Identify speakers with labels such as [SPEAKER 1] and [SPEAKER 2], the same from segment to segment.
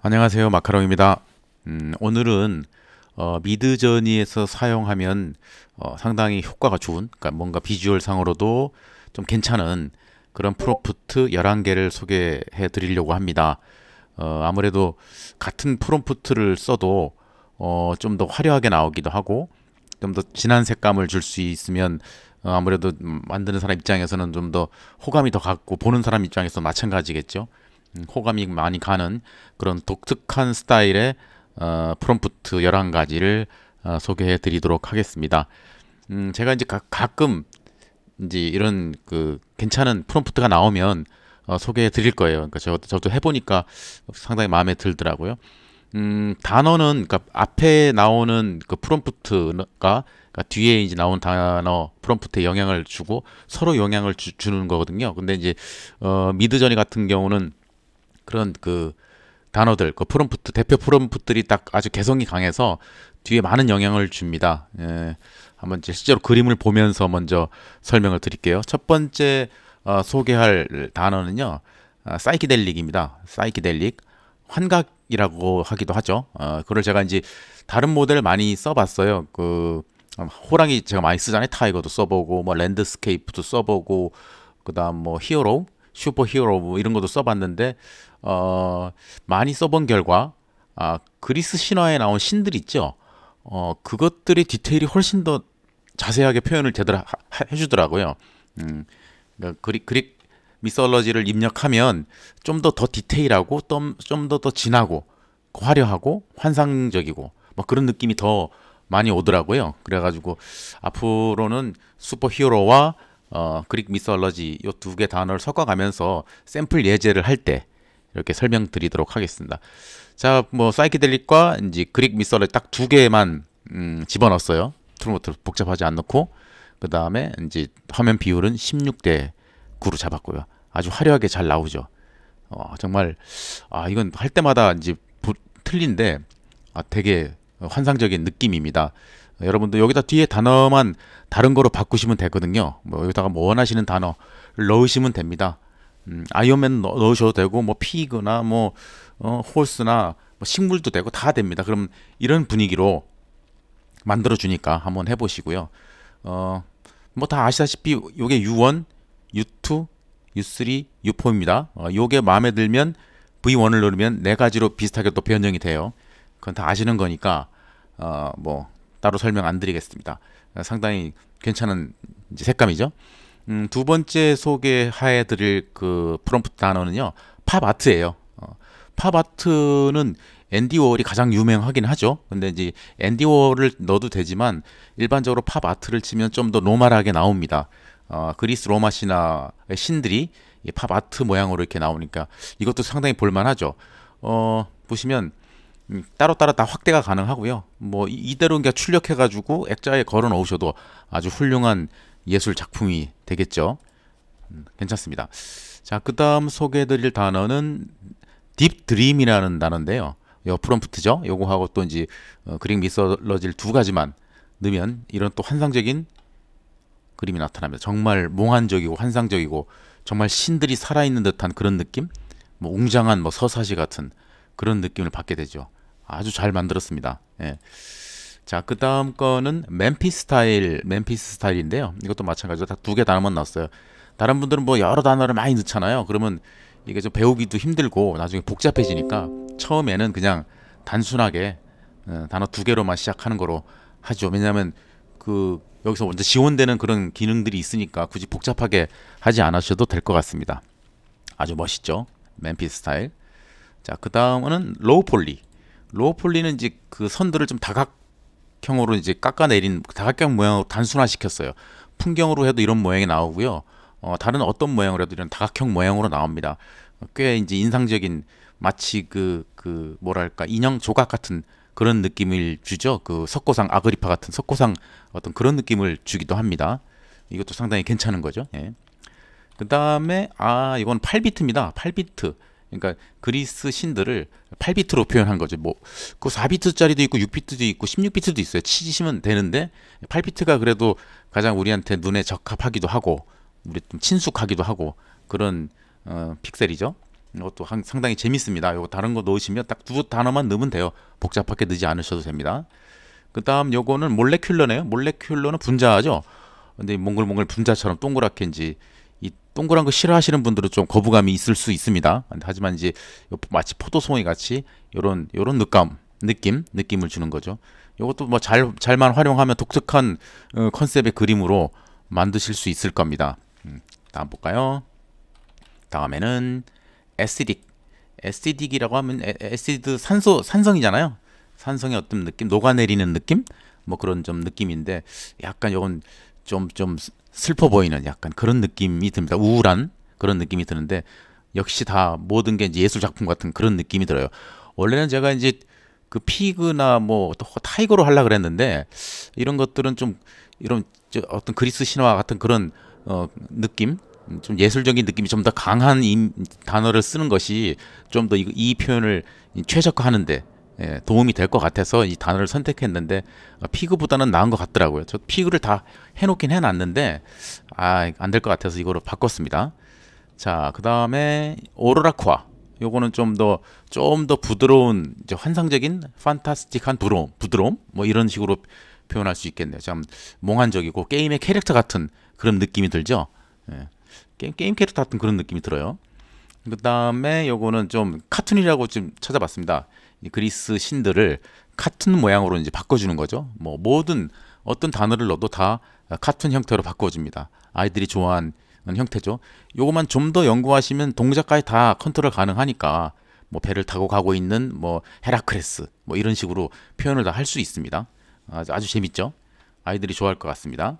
[SPEAKER 1] 안녕하세요 마카롱입니다 음, 오늘은 어, 미드저니에서 사용하면 어, 상당히 효과가 좋은 그러니까 뭔가 비주얼 상으로도 좀 괜찮은 그런 프롬프트 11개를 소개해 드리려고 합니다 어, 아무래도 같은 프롬프트를 써도 어, 좀 더 화려하게 나오기도 하고 좀 더 진한 색감을 줄 수 있으면 어, 아무래도 음, 만드는 사람 입장에서는 좀 더 호감이 더 갖고 보는 사람 입장에서 마찬가지겠죠 호감이 많이 가는 그런 독특한 스타일의 어, 프롬프트 11가지를 어, 소개해 드리도록 하겠습니다. 음, 제가 이제 가, 끔 이제 이런 그 괜찮은 프롬프트가 나오면 어, 소개해 드릴 거예요. 그러니까 저, 저도 해보니까 상당히 마음에 들더라고요. 음, 단어는 그러니까 앞에 나오는 그 프롬프트가 그러니까 뒤에 이제 나온 단어 프롬프트에 영향을 주고 서로 영향을 주, 는 거거든요. 근데 이제 어, 미드저니 같은 경우는 그런 그 단어들, 그 프롬프트 대표 프롬프트들이 딱 아주 개성이 강해서 뒤에 많은 영향을 줍니다. 예, 한번 이제 실제로 그림을 보면서 먼저 설명을 드릴게요. 첫 번째 어, 소개할 단어는요, 아, 사이키델릭입니다. 사이키델릭 환각이라고 하기도 하죠. 어, 그걸 제가 이제 다른 모델 많이 써봤어요. 그 음, 호랑이 제가 많이 쓰잖아요. 타이거도 써보고 뭐 랜드스케이프도 써보고 그다음 뭐 히어로, 슈퍼 히어로 뭐 이런 것도 써봤는데 어, 많이 써본 결과 아, 그리스 신화에 나온 신들 있죠. 어, 그것들의 디테일이 훨씬 더 자세하게 표현을 제대로 하, 해주더라고요. 음, 그러니까 그리, 그릭 미썰러지를 입력하면 좀 더더 더 디테일하고 좀 더더 더 진하고 화려하고 환상적이고 뭐 그런 느낌이 더 많이 오더라고요. 그래가지고 앞으로는 슈퍼히어로와 어, 그릭 미썰러지 이 두 개 단어를 섞어가면서 샘플 예제를 할때 이렇게 설명드리도록 하겠습니다. 자, 뭐 사이키델릭과 이제 그릭 미서를 딱 두 개만 음, 집어넣었어요. 트로모트 복잡하지 않고 그 다음에 이제 화면 비율은 16 대 9로 잡았고요. 아주 화려하게 잘 나오죠. 어, 정말 아 이건 할 때마다 이제 부, 틀린데 아, 되게 환상적인 느낌입니다. 여러분도 여기다 뒤에 단어만 다른 거로 바꾸시면 되거든요. 뭐 여기다가 뭐 원하시는 단어를 넣으시면 됩니다. 음, 아이언맨 넣, 으셔도 되고 뭐 피그나 뭐 어, 홀스나 뭐 식물도 되고 다 됩니다. 그럼 이런 분위기로 만들어 주니까 한번 해보시고요. 어, 뭐다 아시다시피 요게 U1, U2, U3, U4입니다. 어, 요게 마음에 들면 V1을 누르면 네 가지로 비슷하게 또 변형이 돼요. 그건 다 아시는 거니까 어, 뭐 따로 설명 안 드리겠습니다. 어, 상당히 괜찮은 색감이죠. 음, 두 번째 소개해 드릴 그 프롬프트 단어는요. 팝아트예요. 어, 팝아트는 앤디 워홀이 가장 유명하긴 하죠. 근데 이제 앤디 워홀을 넣어도 되지만 일반적으로 팝 아트를 치면 좀 더 노멀하게 나옵니다. 어, 그리스 로마 시나 신들이 팝 아트 모양으로 이렇게 나오니까 이것도 상당히 볼만하죠. 어, 보시면 음, 따로따로 다 확대가 가능하고요. 뭐 이대로 그냥 출력해가지고 액자에 걸어 놓으셔도 아주 훌륭한 예술 작품이 되겠죠. 음, 괜찮습니다. 자, 그 다음 소개해드릴 단어는 딥드림이라는 단어인데요. 요 프롬프트죠. 요거하고 또 이제 어, 그림 미설러질 두 가지만 넣으면 이런 또 환상적인 그림이 나타납니다. 정말 몽환적이고 환상적이고 정말 신들이 살아있는 듯한 그런 느낌? 뭐 웅장한 뭐 서사시 같은 그런 느낌을 받게 되죠. 아주 잘 만들었습니다. 예. 자, 그 다음 거는 멤피 스타일, 멤피 스타일인데요. 이것도 마찬가지로 다 두 개 단어만 나왔어요. 다른 분들은 뭐 여러 단어를 많이 넣잖아요. 그러면 이게 좀 배우기도 힘들고 나중에 복잡해지니까 처음에는 그냥 단순하게 어, 단어 두 개로만 시작하는 거로 하죠. 왜냐하면 그 여기서 먼저 지원되는 그런 기능들이 있으니까 굳이 복잡하게 하지 않으셔도 될 것 같습니다. 아주 멋있죠. 멤피 스타일. 자, 그 다음은 로우 폴리. 로우 폴리는 이제 그 선들을 좀 다각 다각형으로 이제 깎아내린 다각형 모양으로 단순화시켰어요. 풍경으로 해도 이런 모양이 나오고요. 어, 다른 어떤 모양으로 해도 이런 다각형 모양으로 나옵니다. 꽤 이제 인상적인 마치 그, 그 뭐랄까 인형 조각 같은 그런 느낌을 주죠. 그 석고상 아그리파 같은 석고상 어떤 그런 느낌을 주기도 합니다. 이것도 상당히 괜찮은 거죠. 예. 그 다음에 아 이건 8비트입니다. 8비트. 그러니까 그리스 신들을 8비트로 표현한 거죠. 뭐, 그 4비트짜리도 있고 6비트도 있고 16비트도 있어요. 치시면 되는데 8비트가 그래도 가장 우리한테 눈에 적합하기도 하고 우리 좀 친숙하기도 하고 그런 어, 픽셀이죠. 이것도 한, 상당히 재밌습니다. 이거 다른 거 넣으시면 딱 두 단어만 넣으면 돼요. 복잡하게 넣지 않으셔도 됩니다. 그 다음 요거는 몰레큘러네요. 몰레큘러는 분자죠. 근데 몽글몽글 분자처럼 동그랗게 인지 동그란 거 싫어하시는 분들은 좀 거부감이 있을 수 있습니다. 하지만 이제 마치 포도송이 같이 요런 요런 느낌, 느낌, 느낌을 주는 거죠. 이것도 뭐 잘 잘만 활용하면 독특한 어, 컨셉의 그림으로 만드실 수 있을 겁니다. 음, 다음 볼까요? 다음에는 에스틱. 에스틱이라고 하면 에, 에드 산소 산성이잖아요. 산성의 어떤 느낌, 녹아내리는 느낌, 뭐 그런 좀 느낌인데 약간 요건 좀, 좀 슬퍼 보이는 약간 그런 느낌이 듭니다. 우울한 그런 느낌이 드는데 역시 다 모든 게 이제 예술 작품 같은 그런 느낌이 들어요. 원래는 제가 이제 그 피그나 뭐 타이거로 하려 그랬는데 이런 것들은 좀 이런 어떤 그리스 신화 같은 그런 어 느낌 좀 예술적인 느낌이 좀 더 강한 임, 단어를 쓰는 것이 좀 더 이 표현을 최적화하는데 예, 도움이 될 것 같아서 이 단어를 선택했는데 피그보다는 나은 것 같더라고요. 저 피그를 다 해놓긴 해놨는데 아안될 것 같아서 이거로 바꿨습니다. 자 그 다음에 오로라쿠아 요거는 좀 더 좀 더 부드러운 이제 환상적인 판타스틱한 부러움 부드러움 뭐 이런 식으로 표현할 수 있겠네요. 참 몽환적이고 게임의 캐릭터 같은 그런 느낌이 들죠. 예. 게임 게임 캐릭터 같은 그런 느낌이 들어요. 그 다음에 요거는 좀 카툰이라고 좀 찾아봤습니다. 그리스 신들을 같은 모양으로 이제 바꿔주는 거죠. 뭐 모든 어떤 단어를 넣어도 다 같은 형태로 바꿔줍니다. 아이들이 좋아하는 형태죠. 요것만 좀 더 연구하시면 동작까지 다 컨트롤 가능하니까 뭐 배를 타고 가고 있는 뭐 헤라클레스 뭐 이런 식으로 표현을 다 할 수 있습니다. 아주, 아주 재밌죠. 아이들이 좋아할 것 같습니다.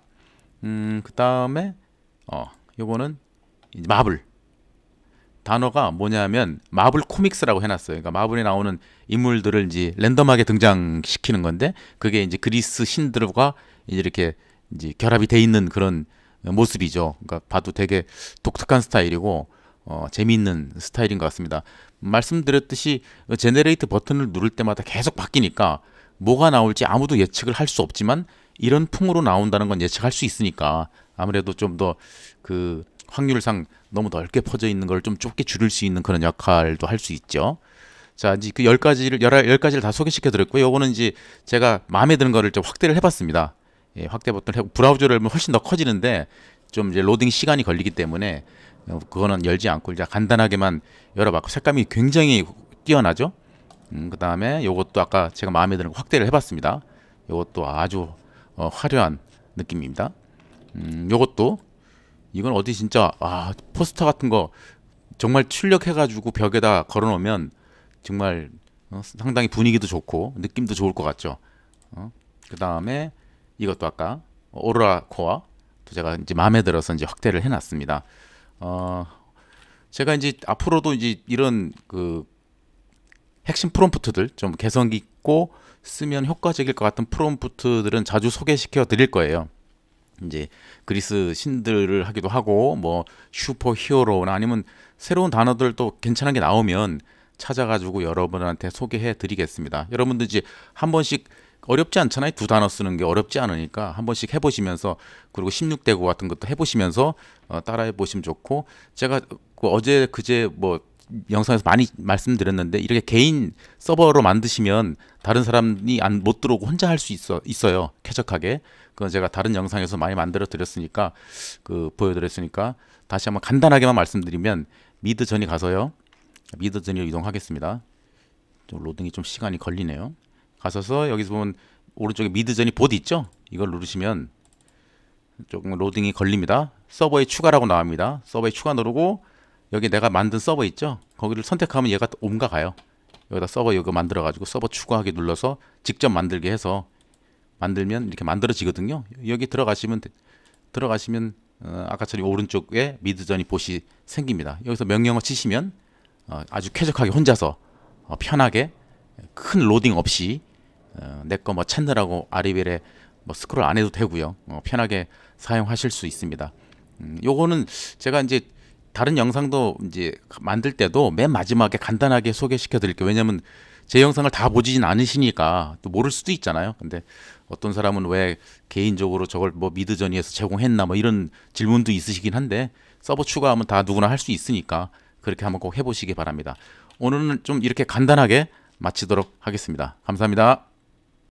[SPEAKER 1] 음, 그 다음에 어, 요거는 마블. 단어가 뭐냐면 마블 코믹스라고 해놨어요. 그러니까 마블에 나오는 인물들을 이제 랜덤하게 등장시키는 건데 그게 이제 그리스 신들과 이제 이렇게 이제 결합이 돼 있는 그런 모습이죠. 그러니까 봐도 되게 독특한 스타일이고 어, 재미있는 스타일인 것 같습니다. 말씀드렸듯이 제네레이트 버튼을 누를 때마다 계속 바뀌니까 뭐가 나올지 아무도 예측을 할 수 없지만 이런 풍으로 나온다는 건 예측할 수 있으니까 아무래도 좀더그 확률상 너무 넓게 퍼져 있는 걸 좀 좁게 줄일 수 있는 그런 역할도 할 수 있죠. 자, 이제 그 열가지를 열 열 가지를 다 소개시켜 드렸고요. 요거는 이제 제가 마음에 드는 거를 좀 확대를 해 봤습니다. 예, 확대 버튼을 해 브라우저를 훨씬 더 커지는데 좀 이제 로딩 시간이 걸리기 때문에 어, 그거는 열지 않고 이제 간단하게만 열어 봤고 색감이 굉장히 뛰어나죠. 음, 그다음에 요것도 아까 제가 마음에 드는 거 확대를 해 봤습니다. 요것도 아주 어, 화려한 느낌입니다. 음, 요것도 이건 어디 진짜 아 포스터 같은 거 정말 출력해가지고 벽에다 걸어놓으면 정말 어, 상당히 분위기도 좋고 느낌도 좋을 것 같죠. 어? 그 다음에 이것도 아까 오로라 코어 또 제가 이제 마음에 들어서 이제 확대를 해놨습니다. 어, 제가 이제 앞으로도 이제 이런 그 핵심 프롬프트들 좀 개성 있고 쓰면 효과적일 것 같은 프롬프트들은 자주 소개시켜 드릴 거예요. 이제 그리스 신들을 하기도 하고 뭐 슈퍼 히어로나 아니면 새로운 단어들 또 괜찮은 게 나오면 찾아가지고 여러분한테 소개해 드리겠습니다. 여러분들 이제 한 번씩 어렵지 않잖아요. 두 단어 쓰는 게 어렵지 않으니까 한 번씩 해보시면서 그리고 16대고 같은 것도 해보시면서 어, 따라해 보시면 좋고 제가 그 어제 그제 뭐 영상에서 많이 말씀드렸는데 이렇게 개인 서버로 만드시면 다른 사람이 안, 못 들어오고 혼자 할 수 있어 있어요 쾌적하게 그건 제가 다른 영상에서 많이 만들어 드렸으니까 그 보여드렸으니까 다시 한번 간단하게만 말씀드리면 미드 전이 가서요 미드 전이로 이동하겠습니다 좀 로딩이 좀 시간이 걸리네요 가서서 여기서 보면 오른쪽에 미드 전이 보드 있죠 이걸 누르시면 조금 로딩이 걸립니다 서버에 추가라고 나옵니다 서버에 추가 누르고 여기 내가 만든 서버 있죠? 거기를 선택하면 얘가 옴가 가요. 여기다 서버 이거 만들어가지고 서버 추가하기 눌러서 직접 만들게 해서 만들면 이렇게 만들어지거든요. 여기 들어가시면 들어가시면 어, 아까처럼 오른쪽에 미드전이 보시 생깁니다. 여기서 명령어 치시면 어, 아주 쾌적하게 혼자서 어, 편하게 큰 로딩 없이 어, 내거뭐 찾느라고 아리벨에 뭐 스크롤 안 해도 되고요. 어, 편하게 사용하실 수 있습니다. 음, 요거는 제가 이제 다른 영상도 이제 만들 때도 맨 마지막에 간단하게 소개시켜 드릴게요. 왜냐면 제 영상을 다 보진 않으시니까 또 모를 수도 있잖아요. 근데 어떤 사람은 왜 개인적으로 저걸 뭐 미드저니에서 제공했나 뭐 이런 질문도 있으시긴 한데 서버 추가하면 다 누구나 할 수 있으니까 그렇게 한번 꼭 해보시기 바랍니다. 오늘은 좀 이렇게 간단하게 마치도록 하겠습니다. 감사합니다.